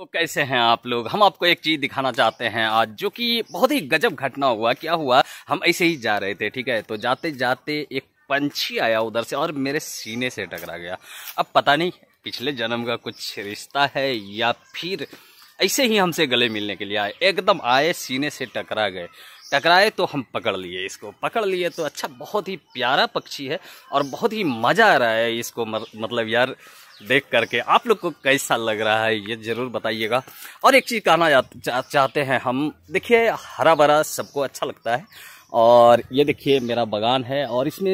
तो कैसे हैं आप लोग हम आपको एक चीज़ दिखाना चाहते हैं आज जो कि बहुत ही गजब घटना हुआ क्या हुआ हम ऐसे ही जा रहे थे ठीक है तो जाते जाते एक पंछी आया उधर से और मेरे सीने से टकरा गया अब पता नहीं पिछले जन्म का कुछ रिश्ता है या फिर ऐसे ही हमसे गले मिलने के लिए आए एकदम आए सीने से टकरा गए टकराए तो हम पकड़ लिए इसको पकड़ लिए तो अच्छा बहुत ही प्यारा पक्षी है और बहुत ही मज़ा आ रहा है इसको मतलब यार देख करके आप लोग को कैसा लग रहा है ये ज़रूर बताइएगा और एक चीज़ कहना चा, चाहते हैं हम देखिए हरा भरा सबको अच्छा लगता है और ये देखिए मेरा बगान है और इसमें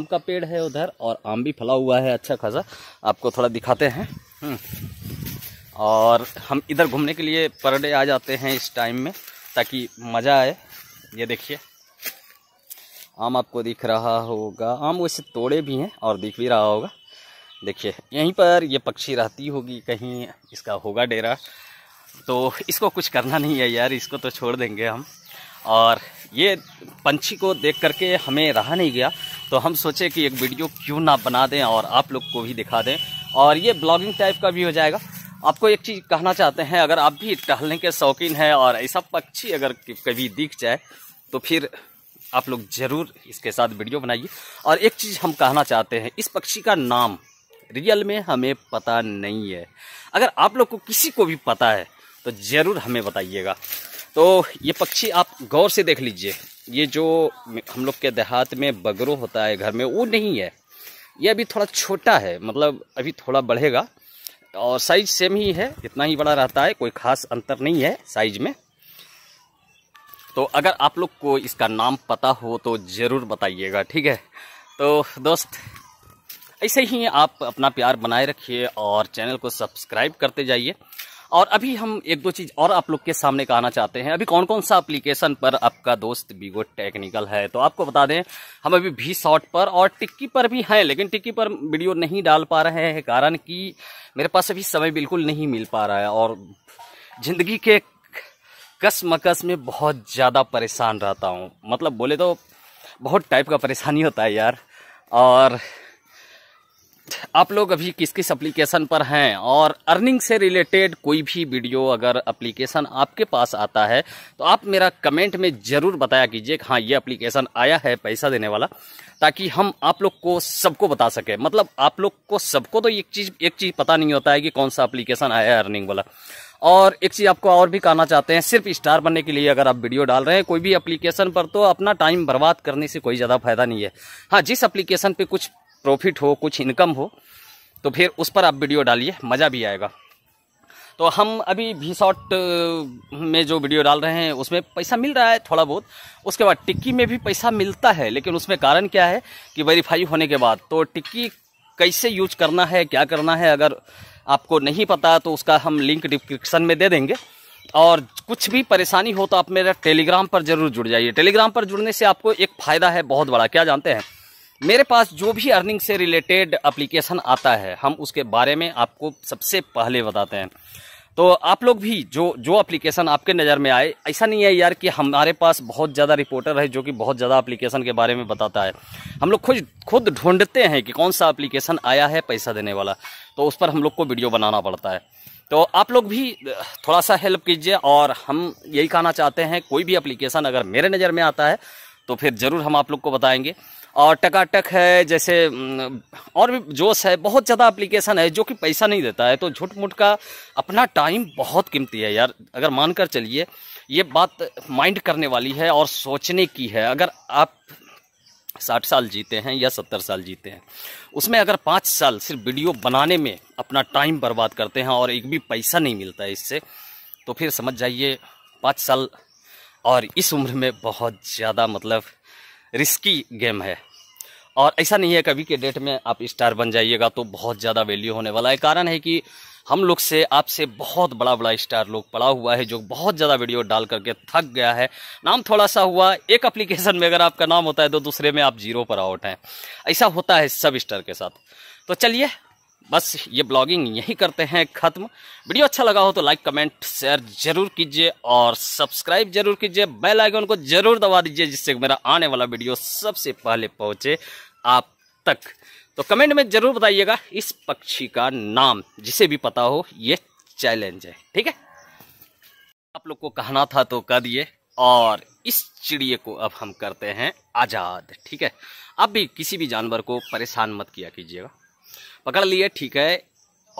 आम का पेड़ है उधर और आम भी फला हुआ है अच्छा खासा आपको थोड़ा दिखाते हैं हम्म। और हम इधर घूमने के लिए पर डे आ जाते हैं इस टाइम में ताकि मज़ा आए ये देखिए आम आपको दिख रहा होगा आम वैसे तोड़े भी हैं और दिख भी रहा होगा देखिए यहीं पर ये पक्षी रहती होगी कहीं इसका होगा डेरा तो इसको कुछ करना नहीं है यार इसको तो छोड़ देंगे हम और ये पंछी को देख करके हमें रहा नहीं गया तो हम सोचे कि एक वीडियो क्यों ना बना दें और आप लोग को भी दिखा दें और ये ब्लॉगिंग टाइप का भी हो जाएगा आपको एक चीज़ कहना चाहते हैं अगर आप भी टहलने के शौकीन हैं और ऐसा पक्षी अगर कभी दिख जाए तो फिर आप लोग ज़रूर इसके साथ वीडियो बनाइए और एक चीज़ हम कहना चाहते हैं इस पक्षी का नाम रियल में हमें पता नहीं है अगर आप लोग को किसी को भी पता है तो ज़रूर हमें बताइएगा तो ये पक्षी आप गौर से देख लीजिए ये जो हम लोग के देहात में बगरो होता है घर में वो नहीं है ये अभी थोड़ा छोटा है मतलब अभी थोड़ा बढ़ेगा और साइज सेम ही है इतना ही बड़ा रहता है कोई खास अंतर नहीं है साइज में तो अगर आप लोग को इसका नाम पता हो तो ज़रूर बताइएगा ठीक है तो दोस्त ऐसे ही आप अपना प्यार बनाए रखिए और चैनल को सब्सक्राइब करते जाइए और अभी हम एक दो चीज़ और आप लोग के सामने कहना चाहते हैं अभी कौन कौन सा एप्लीकेशन पर आपका दोस्त बीगो टेक्निकल है तो आपको बता दें हम अभी भी शॉर्ट पर और टिक्की पर भी हैं लेकिन टिक्की पर वीडियो नहीं डाल पा रहे हैं कारण कि मेरे पास अभी समय बिल्कुल नहीं मिल पा रहा है और ज़िंदगी के कस मकस में बहुत ज़्यादा परेशान रहता हूँ मतलब बोले तो बहुत टाइप का परेशानी होता है यार और आप लोग अभी किस किस एप्लीकेशन पर हैं और अर्निंग से रिलेटेड कोई भी वीडियो अगर एप्लीकेशन आपके पास आता है तो आप मेरा कमेंट में ज़रूर बताया कीजिए हाँ ये एप्लीकेशन आया है पैसा देने वाला ताकि हम आप लोग को सबको बता सकें मतलब आप लोग को सबको तो एक चीज़ एक चीज़ पता नहीं होता है कि कौन सा अप्लीकेशन आया है अर्निंग वाला और एक चीज़ आपको और भी कहना चाहते हैं सिर्फ स्टार बनने के लिए अगर आप वीडियो डाल रहे हैं कोई भी एप्लीकेशन पर तो अपना टाइम बर्बाद करने से कोई ज़्यादा फायदा नहीं है हाँ जिस एप्लीकेशन पे कुछ प्रॉफिट हो कुछ इनकम हो तो फिर उस पर आप वीडियो डालिए मज़ा भी आएगा तो हम अभी भी शॉट में जो वीडियो डाल रहे हैं उसमें पैसा मिल रहा है थोड़ा बहुत उसके बाद टिक्की में भी पैसा मिलता है लेकिन उसमें कारण क्या है कि वेरीफाई होने के बाद तो टिक्की कैसे यूज करना है क्या करना है अगर आपको नहीं पता तो उसका हम लिंक डिस्क्रिप्शन में दे देंगे और कुछ भी परेशानी हो तो आप मेरा टेलीग्राम पर जरूर जुड़ जाइए टेलीग्राम पर जुड़ने से आपको एक फ़ायदा है बहुत बड़ा क्या जानते हैं मेरे पास जो भी अर्निंग से रिलेटेड एप्लीकेशन आता है हम उसके बारे में आपको सबसे पहले बताते हैं तो आप लोग भी जो जो एप्लीकेशन आपके नज़र में आए ऐसा नहीं है यार कि हमारे पास बहुत ज़्यादा रिपोर्टर है जो कि बहुत ज़्यादा एप्लीकेशन के बारे में बताता है हम लोग खुद खुद ढूंढते हैं कि कौन सा एप्लीकेशन आया है पैसा देने वाला तो उस पर हम लोग को वीडियो बनाना पड़ता है तो आप लोग भी थोड़ा सा हेल्प कीजिए और हम यही कहना चाहते हैं कोई भी अप्लीकेशन अगर मेरे नज़र में आता है तो फिर ज़रूर हम आप लोग को बताएंगे और टकाटक है जैसे और भी जोश है बहुत ज़्यादा एप्लीकेशन है जो कि पैसा नहीं देता है तो झूठ मुठ का अपना टाइम बहुत कीमती है यार अगर मान कर चलिए ये बात माइंड करने वाली है और सोचने की है अगर आप साठ साल जीते हैं या सत्तर साल जीते हैं उसमें अगर पाँच साल सिर्फ वीडियो बनाने में अपना टाइम बर्बाद करते हैं और एक भी पैसा नहीं मिलता है इससे तो फिर समझ जाइए पाँच साल और इस उम्र में बहुत ज़्यादा मतलब रिस्की गेम है और ऐसा नहीं है कभी के डेट में आप स्टार बन जाइएगा तो बहुत ज़्यादा वैल्यू होने वाला है कारण है कि हम लोग से आपसे बहुत बड़ा बड़ा स्टार लोग पड़ा हुआ है जो बहुत ज़्यादा वीडियो डाल करके थक गया है नाम थोड़ा सा हुआ एक एप्लीकेशन में अगर आपका नाम होता है तो दूसरे में आप जीरो पर आउट हैं ऐसा होता है सब स्टार के साथ तो चलिए बस ये ब्लॉगिंग यही करते हैं ख़त्म वीडियो अच्छा लगा हो तो लाइक कमेंट शेयर जरूर कीजिए और सब्सक्राइब जरूर कीजिए बेल आइकन को जरूर दबा दीजिए जिससे मेरा आने वाला वीडियो सबसे पहले पहुंचे आप तक तो कमेंट में ज़रूर बताइएगा इस पक्षी का नाम जिसे भी पता हो ये चैलेंज है ठीक है आप लोग को कहना था तो कह दिए और इस चिड़िए को अब हम करते हैं आज़ाद ठीक है अब भी किसी भी जानवर को परेशान मत किया कीजिएगा पकड़ लिए ठीक है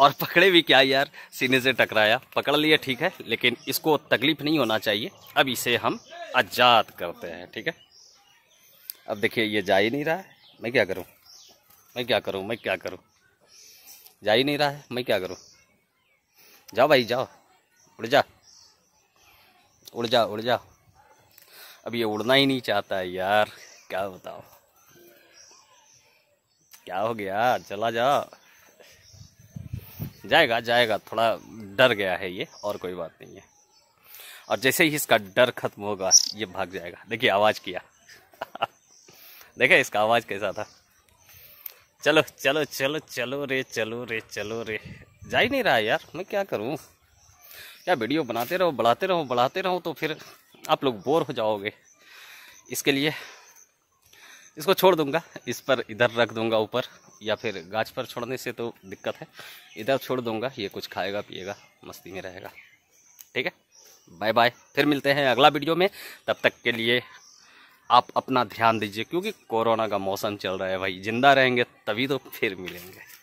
और पकड़े भी क्या यार सीने से टकराया पकड़ लिए ठीक है लेकिन इसको तकलीफ नहीं होना चाहिए अब इसे हम आज़ाद करते हैं ठीक है अब देखिए ये जा ही नहीं रहा है मैं क्या करूँ मैं क्या करूँ मैं क्या करूँ जा ही नहीं रहा है मैं क्या करूँ जाओ भाई जाओ उड़ जा उड़ जा उड़ जा अब ये उड़ना ही नहीं चाहता यार क्या बताओ क्या हो गया चला जा जाएगा जाएगा थोड़ा डर गया है ये और कोई बात नहीं है और जैसे ही इसका डर खत्म होगा ये भाग जाएगा देखिए आवाज़ किया देखा इसका आवाज़ कैसा था चलो चलो चलो चलो रे चलो रे चलो रे जा ही नहीं रहा यार मैं क्या करूँ क्या वीडियो बनाते रहो बढ़ाते रहो बढ़ाते रहो तो फिर आप लोग बोर हो जाओगे इसके लिए इसको छोड़ दूंगा इस पर इधर रख दूंगा ऊपर या फिर गाछ पर छोड़ने से तो दिक्कत है इधर छोड़ दूंगा ये कुछ खाएगा पिएगा मस्ती में रहेगा ठीक है बाय बाय फिर मिलते हैं अगला वीडियो में तब तक के लिए आप अपना ध्यान दीजिए क्योंकि कोरोना का मौसम चल रहा है भाई ज़िंदा रहेंगे तभी तो फिर मिलेंगे